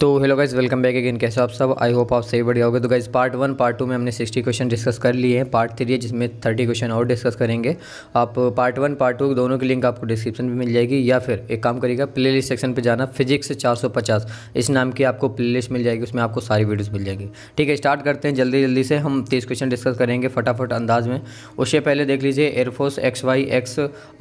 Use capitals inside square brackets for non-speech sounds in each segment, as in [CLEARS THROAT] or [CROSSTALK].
तो hello guys welcome back again कैसे आप सब आई होप आप सही बढ़िया होगे तो guys part one part two में हमने सिक्सटी क्वेश्चन डिस्कस कर लिए हैं पार्ट थ्री है जिसमें थर्टी क्वेश्चन और डिस्कस करेंगे आप पार्ट वन पार्ट टू दोनों की लिंक आपको डिस्क्रिप्शन में मिल जाएगी या फिर एक काम करिएगा प्ले लिस्ट सेक्शन पर जाना फिजिक्स चार सौ पचास इस नाम की आपको प्ले लिस्ट मिल जाएगी उसमें आपको सारी वीडियोज़ मिल जाएगी ठीक है स्टार्ट करते हैं जल्दी जल्दी से हम तीस क्वेश्चन डिस्कस करेंगे फटाफट अंदाज में उससे पहले देख लीजिए एयरफोर्स एक्स वाई एक्स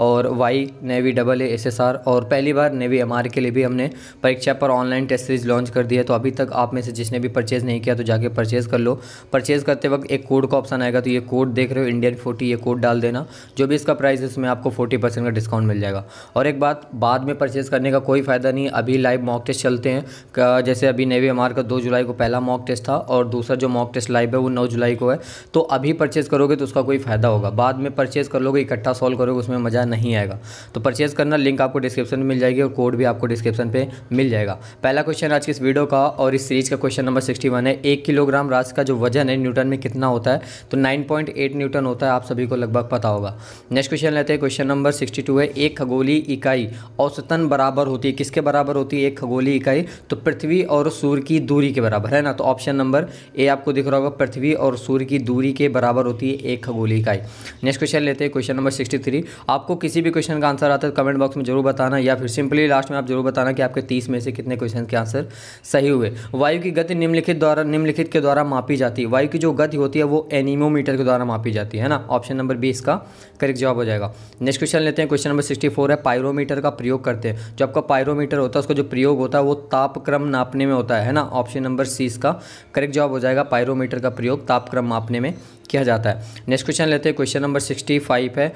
और Y navy double A S S R और पहली बार नेवी एम आर के लिए भी हमने परीक्षा पर online test series launch launch कर दिया तो अभी तक आप में से जिसने भी परचेज़ नहीं किया तो जाके परचेज़ कर लो परचेज़ करते वक्त एक कोड का ऑप्शन आएगा तो ये कोड देख रहे हो इंडियन फोर्टी ये कोड डाल देना जो भी इसका प्राइस है उसमें आपको फोर्टी परसेंट का डिस्काउंट मिल जाएगा और एक बात बाद में परचेज़ करने का कोई फ़ायदा नहीं अभी लाइव मॉक टेस्ट चलते हैं जैसे अभी नेवी एम का दो जुलाई को पहला मॉक टेस्ट था और दूसरा जो मॉक टेस्ट लाइव है वो नौ जुलाई को है तो अभी परचेज़ करोगे तो उसका कोई फ़ायदा होगा बाद में परचेज़ कर लोगे इकट्ठा सॉल्व करोगे उसमें मज़ा नहीं आएगा तो परचेज़ करना लिंक आपको डिस्क्रिप्शन में मिल जाएगी और कोड भी आपको डिस्क्रिप्शन पर मिल जाएगा पहला क्वेश्चन आज के इस वीडियो का और इस सीरीज़ का क्वेश्चन नंबर 61 है एक किलोग्राम रास का जो वजन है न्यूटन में कितना होता है तो 9.8 न्यूटन होता है आप सभी को लगभग पता होगा नेक्स्ट क्वेश्चन लेते हैं क्वेश्चन नंबर 62 है एक खगोली इकाई औसतन बराबर होती है किसके बराबर होती है एक खगोली इकाई तो पृथ्वी और सूर्य की दूरी के बराबर है ना तो ऑप्शन नंबर ए आपको दिख रहा होगा पृथ्वी और सूर्य की दूरी के बराबर होती है एक खगोली इकाई नेक्स्ट क्वेश्चन लेते हैं क्वेश्चन नंबर सिक्सटी आपको किसी भी क्वेश्चन का आंसर आता है कमेंट बॉक्स में जरूर बताना या फिर सिंपली लास्ट में आप जरूर बताना कि आपके तीस में से कितने क्वेश्चन के आंसर सही हुए वायु की गति निम्नलिखित द्वारा निम्नलिखित के द्वारा मापी जाती है वायु की जो गति होती है वो एनीमोमीटर के द्वारा मापी जाती है ना ऑप्शन नंबर बी इसका करेक्ट जवाब हो जाएगा नेक्स्ट क्वेश्चन लेते हैं क्वेश्चन नंबर सिक्सटी फोर है पायरोमीटर का प्रयोग करते हैं जो आपका पायरोमीटर होता है उसका जो प्रयोग होता है वो तापक्रम नापने में होता है ना ऑप्शन नंबर सी इसका करेक्ट जवाब हो जाएगा पायरोमीटर का प्रयोग तापक्रम मापने में किया जाता है नेक्स्ट क्वेश्चन लेते हैं क्वेश्चन नंबर सिक्सटी फाइव है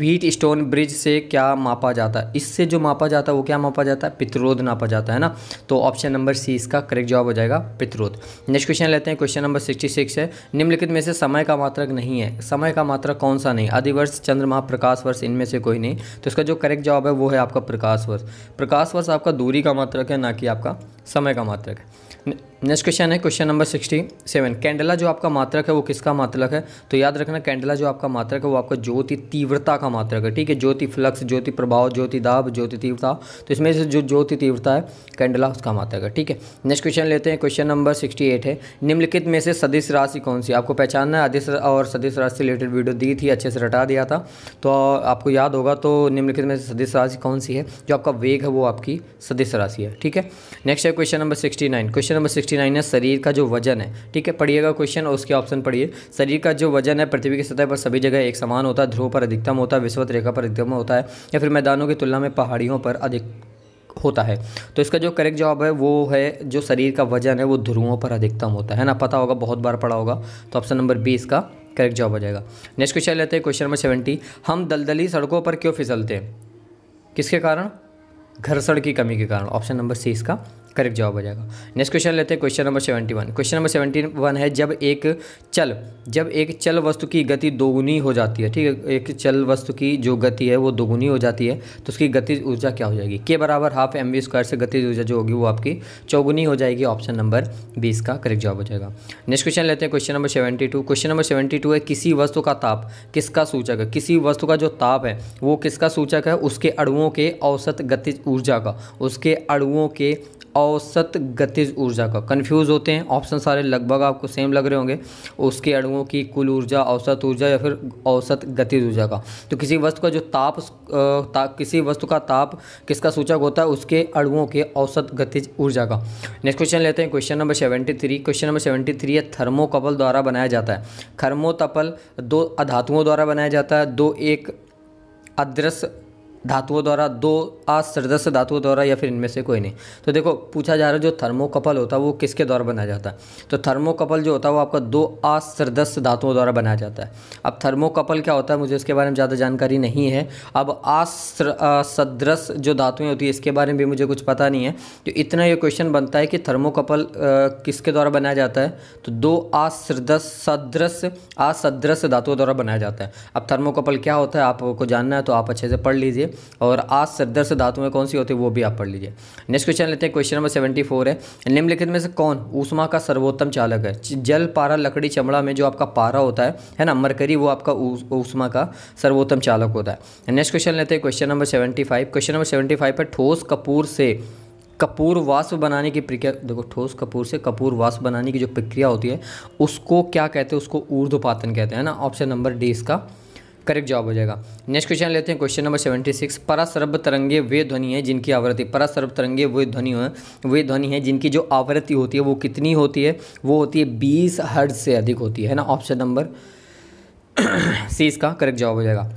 व्हीट स्टोन ब्रिज से क्या मापा जाता है इससे जो मापा जाता है वो क्या मापा जाता है पित्रोध नापा जाता है ना तो ऑप्शन नंबर सी इसका करेक्ट जवाब हो जाएगा पित्रोध नेक्स्ट क्वेश्चन लेते हैं क्वेश्चन नंबर सिक्सटी सिक्स है निम्नलिखित में से समय का मात्रक नहीं है समय का मात्रक कौन सा नहीं अधिवर्ष चंद्रमा प्रकाश वर्ष इनमें से कोई नहीं तो इसका जो करेक्ट जवाब है वो है आपका प्रकाश वर्ष प्रकाश वर्ष आपका दूरी का मात्रक है ना कि आपका समय का मात्रक है नेक्स्ट क्वेश्चन है question number sixty seven candela जो आपका मात्रक है वो किसका मात्रक है तो याद रखना कैंडला जो आपका मात्रक है वो आपका ज्योति तीव्रता का मात्रक है ठीक है ज्योति फ्लक्स ज्योति प्रभाव ज्योति दाब ज्योति तीव्रता तो इसमें से जो ज्योति तीव्रता है कैंडला उसका मात्रक है ठीक है नेक्स्ट क्वेश्चन लेते हैं क्वेश्चन नंबर सिक्सटी एट है निम्नलिखित में से सदिश राशि कौन सी आपको पहचानना है अधिस और सदिश राशि से रिलेटेड वीडियो दी थी अच्छे से रटा दिया था तो आपको याद होगा तो निम्नलिखित में से सदिश राशि कौन सी है जो आपका वेग है वो आपकी सदिश राशि है ठीक है नेक्स्ट है question number sixty question number sixty है शरीर का जो वजन है ठीक है पढ़िएगा क्वेश्चन और उसके ऑप्शन पढ़िए शरीर का जो वजन है पृथ्वी की सतह पर सभी जगह एक समान होता है ध्रुव पर अधिकतम होता है विश्वत रेखा पर अधिकतम होता है या फिर मैदानों की तुलना में पहाड़ियों पर अधिक होता है तो इसका जो करेक्ट जवाब है वो है जो शरीर का वजन है वो ध्रुवों पर अधिकतम होता है ना पता होगा बहुत बार पढ़ा होगा तो ऑप्शन नंबर बी इसका करेक्ट जवाब हो जाएगा नेक्स्ट क्वेश्चन लेते हैं क्वेश्चन नंबर सेवेंटी हम दलदली सड़कों पर क्यों फिसलते हैं किसके कारण घर्षण की कमी के कारण ऑप्शन नंबर सी इसका करेक्ट जवाब हो जाएगा नेक्स्ट क्वेश्चन लेते हैं question number seventy one question number seventy one है जब एक चल जब एक चल वस्तु की गति दोगुनी हो जाती है ठीक है एक चल वस्तु की जो गति है वो दोगुनी हो जाती है तो उसकी गतिज ऊर्जा क्या हो जाएगी के बराबर हाफ एम वी स्क्वायर से गतिज ऊर्जा जो होगी वो आपकी चौगुनी हो जाएगी ऑप्शन नंबर बीस का करेक्ट जवाब हो जाएगा नेक्स्ट क्वेश्चन लेते हैं question number seventy two question number seventy two है किसी वस्तु का ताप किसका सूचक है किसी वस्तु का जो ताप है वो किसका सूचक है उसके अड़ुओं के औसत गतिज ऊर्जा का उसके अड़ुओं के औसत गतिज ऊर्जा का कन्फ्यूज़ होते हैं ऑप्शन सारे लगभग आपको सेम लग रहे होंगे उसके अड़ुओं की कुल ऊर्जा औसत ऊर्जा या फिर औसत गतिज ऊर्जा का तो किसी वस्तु का जो ताप ता, किसी वस्तु का ताप किसका सूचक होता है उसके अड़ुओं के औसत गतिज ऊर्जा का नेक्स्ट क्वेश्चन लेते हैं question number seventy three question number seventy three है थर्मोकपल द्वारा बनाया जाता है थर्मोतपल दो अधातुओं द्वारा बनाया जाता है दो एक अदृश्य धातुओं द्वारा दो असदस्य धातुओं द्वारा या फिर इनमें से कोई नहीं तो देखो पूछा जा रहा है जो थर्मोकपल होता है वो किसके द्वारा बनाया जाता है तो थर्मोकपल जो होता है वो आपका दो असदस्य धातुओं द्वारा बनाया जाता है अब थर्मोकपल क्या होता है मुझे इसके बारे में ज़्यादा जानकारी नहीं है अब असदृश जो धातुएँ होती है इसके बारे में भी मुझे कुछ पता नहीं है तो इतना ये क्वेश्चन बनता है कि थर्मोकपल किसके द्वारा बनाया जाता है तो दो असदृश सदृश असदृश धातुओं द्वारा बनाया जाता है अब थर्मोकपल क्या होता है आपको जानना है तो आप अच्छे से पढ़ लीजिए और आज सदर्श धातु में कौन सी होती है वो भी आप पढ़ लीजिए नेक्स्ट क्वेश्चन लेते हैं क्वेश्चन नंबर सेवेंटी फोर है निम्नलिखित में से कौन ऊषमा का सर्वोत्तम चालक है जल पारा लकड़ी चमड़ा में जो आपका पारा होता है है ना मरकरी वो आपका ऊषमा का सर्वोत्तम चालक होता है नेक्स्ट क्वेश्चन लेते हैं question number seventy five question number seventy five पर ठोस कपूर से कपूर वाष्प बनाने की प्रक्रिया देखो ठोस कपूर से कपूर वाष्प बनाने की जो प्रक्रिया होती है उसको क्या कहते हैं उसको ऊर्ध्वपातन कहते हैं ना ऑप्शन नंबर डी इसका करेक्ट जवाब हो जाएगा नेक्स्ट क्वेश्चन लेते हैं क्वेश्चन नंबर सेवेंटी सिक्स परासर्भ तरंगे वे ध्वनि है जिनकी आवृत्ति परासर्भ तरंगे वे ध्वनि है वे ध्वनि है जिनकी जो आवृत्ति होती है वो कितनी होती है वो होती है बीस हर्ट से अधिक होती है ना ऑप्शन नंबर [CLEARS THROAT] सी इसका करेक्ट जवाब हो जाएगा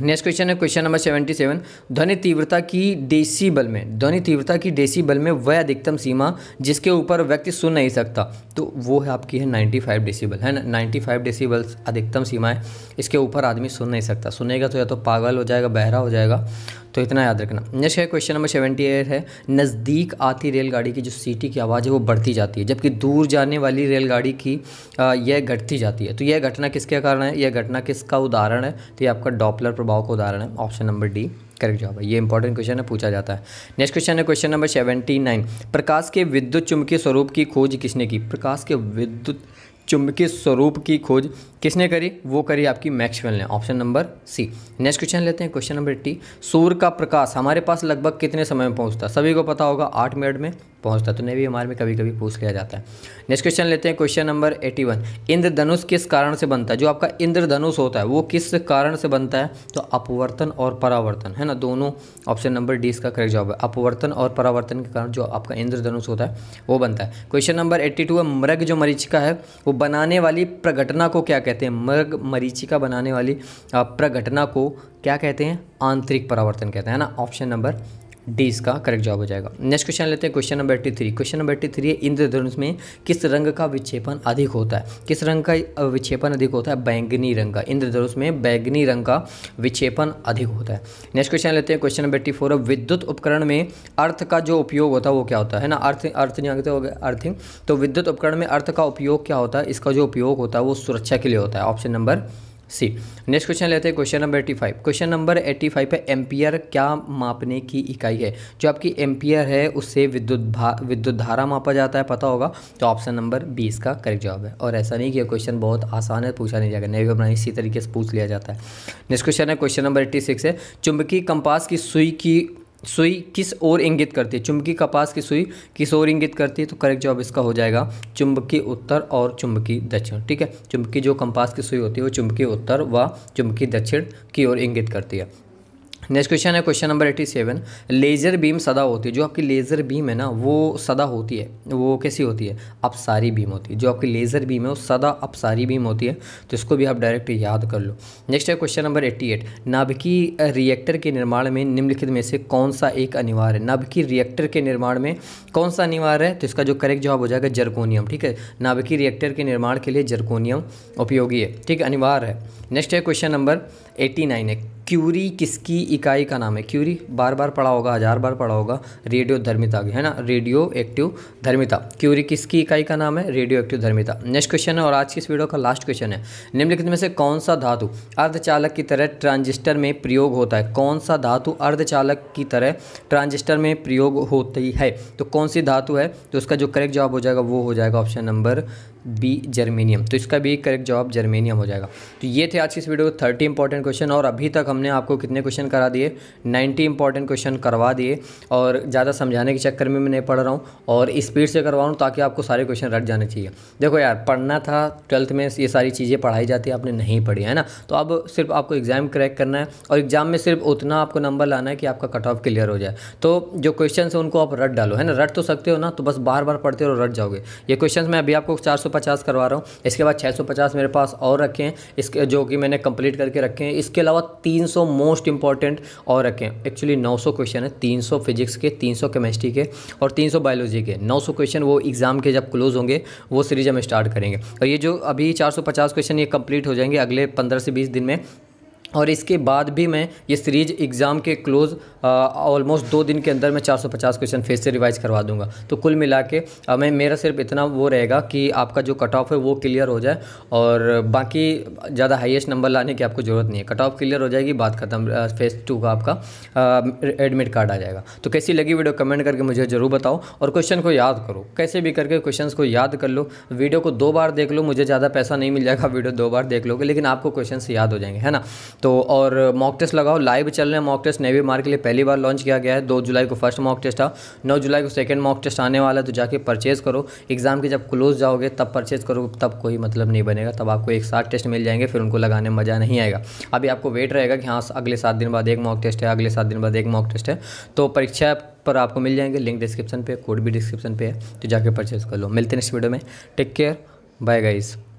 नेक्स्ट क्वेश्चन है क्वेश्चन नंबर सेवेंटी सेवन ध्वनि तीव्रता की बल में ध्वनि तीव्रता की बल में वह अधिकतम सीमा जिसके ऊपर व्यक्ति सुन नहीं सकता तो वो है आपकी है नाइन्टी फाइव डेसीबल है ना नाइन्टी फाइव डेसीबल अधिकतम सीमा है इसके ऊपर आदमी सुन नहीं सकता सुनेगा तो या तो पागल हो जाएगा बहरा हो जाएगा तो इतना याद रखना नेक्स्ट है क्वेश्चन नंबर सेवेंटी एट है नज़दीक आती रेलगाड़ी की जो सीटी की आवाज़ है वो बढ़ती जाती है जबकि दूर जाने वाली रेलगाड़ी की यह घटती जाती है तो यह घटना किसके कारण है यह घटना किसका उदाहरण है तो ये आपका डॉपलर प्रभाव का उदाहरण है ऑप्शन नंबर डी करेक्ट जवाब है ये इंपॉर्टेंट क्वेश्चन है पूछा जाता है नेक्स्ट क्वेश्चन है क्वेश्चन नंबर सेवेंटी नाइन प्रकाश के विद्युत चुंबकीय स्वरूप की खोज किसने की प्रकाश के विद्युत चुंबकीय स्वरूप की खोज किसने करी वो करी आपकी मैक्सवेल ने option number C next question लेते हैं क्वेश्चन नंबर टी सूर्य का प्रकाश हमारे पास लगभग कितने समय में पहुंचता सभी को पता होगा आठ मिनट में पहुंचता तो नेवी हमारे में कभी कभी पूछ लिया जाता है नेक्स्ट क्वेश्चन लेते हैं क्वेश्चन नंबर एटी वन इंद्रधनुष किस कारण से बनता है जो आपका इंद्रधनुष होता है वो किस कारण से बनता है तो अपवर्तन और परावर्तन है ना दोनों ऑप्शन नंबर डी इसका करेक्ट जवाब है अपवर्तन और परावर्तन के कारण जो आपका इंद्रधनुष होता है वो बनता है क्वेश्चन नंबर एट्टी टू है मृग जो मरीचिका है वो बनाने वाली प्रघटना को क्या कहते हैं मृग मरीचिका बनाने वाली प्रघटना को क्या कहते हैं आंतरिक परावर्तन कहते हैं ना ऑप्शन नंबर डी इसका करेक्ट जवाब हो जाएगा नेक्स्ट क्वेश्चन लेते हैं question number eighty three question number eighty three है इंद्रधनुष में किस रंग का विक्षेपण अधिक होता है किस रंग का विक्षेपण अधिक होता है बैंगनी रंग का इंद्रधनुष में बैंगनी रंग का विक्षेपण अधिक होता है नेक्स्ट क्वेश्चन लेते हैं क्वेश्चन नंबर एट्टी फोर विद्युत उपकरण में अर्थ का जो उपयोग होता है वो क्या होता है ना अर्थ अर्थ नहीं आगे तो हो गया अर्थिंग तो विद्युत उपकरण में अर्थ का उपयोग क्या होता है इसका जो उपयोग होता है वो सुरक्षा के लिए होता है option number C next question लेते हैं question number eighty five question number eighty five है एम्पियर क्या मापने की इकाई है जो आपकी एम्पियर है उससे विद्युत भा विद्युत धारा मापा जाता है पता होगा तो ऑप्शन नंबर बीस का करेक्ट जवाब है और ऐसा नहीं कि क्वेश्चन बहुत आसान है पूछा नहीं जाएगा नहीं भी इसी तरीके से पूछ लिया जाता है नेक्स्ट क्वेश्चन है क्वेश्चन नंबर एट्टी सिक्स है चुंबकीय कंपास की सुई की सुई किस ओर इंगित करती है चुंबकीय कपास की सुई किस ओर इंगित करती है तो करेक्ट जवाब इसका हो जाएगा चुंबकीय उत्तर और चुंबकीय दक्षिण ठीक है चुंबकीय जो कंपास की सुई होती है वो चुंबकीय उत्तर व चुंबकीय दक्षिण की ओर इंगित करती है नेक्स्ट क्वेश्चन है question number eighty seven laser beam सदा होती है जो आपकी लेज़र बीम है ना वो सदा होती है वो कैसी होती है अपसारी बीम होती है जो आपकी लेज़र बीम है वो सदा अपसारी बीम होती है तो इसको भी आप डायरेक्ट याद कर लो नेक्स्ट है क्वेश्चन नंबर एट्टी एट नाभिकी रिएक्टर के निर्माण में निम्नलिखित में से कौन सा एक अनिवार्य है नाभिकी रिएक्टर के निर्माण में कौन सा अनिवार्य है तो इसका जो करेक्ट जवाब हो जाएगा जर्कोनियम ठीक है नाभिकी रिएक्टर के निर्माण के लिए जर्कोनियम उपयोगी है ठीक है अनिवार्य है नेक्स्ट है क्वेश्चन नंबर एट्टी नाइन है क्यूरी किसकी इकाई का नाम है क्यूरी बार बार पढ़ा होगा हज़ार बार पढ़ा होगा रेडियो धर्मिता है ना रेडियो एक्टिव धर्मिता क्यूरी किसकी इकाई का नाम है रेडियो एक्टिव धर्मिता नेक्स्ट क्वेश्चन है और आज की इस वीडियो का लास्ट क्वेश्चन है निम्नलिखित में से कौन सा धातु अर्धचालक की तरह ट्रांजिस्टर में प्रयोग होता है कौन सा धातु अर्धचालक की तरह ट्रांजिस्टर में प्रयोग होती है तो कौन सी धातु है तो उसका जो करेक्ट जवाब हो जाएगा वो हो जाएगा ऑप्शन नंबर बी जर्मेनियम तो इसका भी करेक्ट जवाब जर्मेनियम हो जाएगा तो ये थे आज की इस वीडियो के थर्टी इंपॉर्टेंट क्वेश्चन और अभी तक हमने आपको कितने क्वेश्चन करा दिए नाइन्टी इंपॉर्टेंट क्वेश्चन करवा दिए और ज़्यादा समझाने के चक्कर में मैं नहीं पढ़ रहा हूँ और स्पीड से करवा रहा हूँ ताकि आपको सारे क्वेश्चन रट जाने चाहिए देखो यार पढ़ना था ट्वेल्थ में ये सारी चीज़ें पढ़ाई जाती है आपने नहीं पढ़ी है ना तो अब सिर्फ आपको एग्ज़ाम क्रैक करना है और एग्ज़ाम में सिर्फ उतना आपको नंबर लाना है कि आपका कट ऑफ क्लियर हो जाए तो जो क्वेश्चन है उनको आप रट डालो है ना रट तो सकते हो ना तो बस बार बार पढ़ते रहो रट जाओगे ये क्वेश्चन मैं अभी आपको चार 550 करवा रहा हूँ इसके बाद 650 मेरे पास और रखे हैं इसके जो कि मैंने कंप्लीट करके रखे हैं इसके अलावा 300 मोस्ट इंपॉर्टेंट और रखे हैं एक्चुअली 900 क्वेश्चन है 300 फिजिक्स के 300 केमिस्ट्री के और 300 बायोलॉजी के 900 क्वेश्चन वो एग्ज़ाम के जब क्लोज होंगे वो सीरीज हम स्टार्ट करेंगे और ये जो अभी चार क्वेश्चन ये कम्प्लीट हो जाएंगे अगले पंद्रह से बीस दिन में और इसके बाद भी मैं ये सीरीज एग्ज़ाम के क्लोज़ ऑलमोस्ट दो दिन के अंदर मैं 450 क्वेश्चन फिर से रिवाइज करवा दूंगा तो कुल मिला के मैं मेरा सिर्फ इतना वो रहेगा कि आपका जो कट ऑफ है वो क्लियर हो जाए और बाकी ज़्यादा हाईएस्ट नंबर लाने की आपको ज़रूरत नहीं है कट ऑफ क्लियर हो जाएगी बात ख़त्म फेज़ टू का आपका एडमिट कार्ड आ जाएगा तो कैसी लगी वीडियो कमेंट करके मुझे ज़रूर बताओ और क्वेश्चन को याद करो कैसे भी करके क्वेश्चन को याद कर लो वीडियो को दो बार देख लो मुझे ज़्यादा पैसा नहीं मिल जाएगा वीडियो दो बार देख लोगे लेकिन आपको क्वेश्चन याद हो जाएंगे है ना तो और मॉक टेस्ट लगाओ लाइव चल रहे हैं मॉक टेस्ट नेवी मार्क के लिए पहली बार लॉन्च किया गया है दो जुलाई को फर्स्ट मॉक टेस्ट था नौ जुलाई को सेकेंड मॉक टेस्ट आने वाला है तो जाके परचेज़ करो एग्ज़ाम के जब क्लोज जाओगे तब परचेज़ करो तब कोई मतलब नहीं बनेगा तब आपको एक साथ टेस्ट मिल जाएंगे फिर उनको लगाने में मज़ा नहीं आएगा अभी आपको वेट रहेगा कि हाँ अगले सात दिन बाद एक मॉक टेस्ट है अगले सात दिन बाद एक मॉक टेस्ट है तो परीक्षा पर आपको मिल जाएंगे लिंक डिस्क्रिप्शन पे कोड भी डिस्क्रिप्शन पे है तो जाके परचेज़ कर लो मिलते हैं नेक्स्ट वीडियो में टेक केयर बाय गाइज़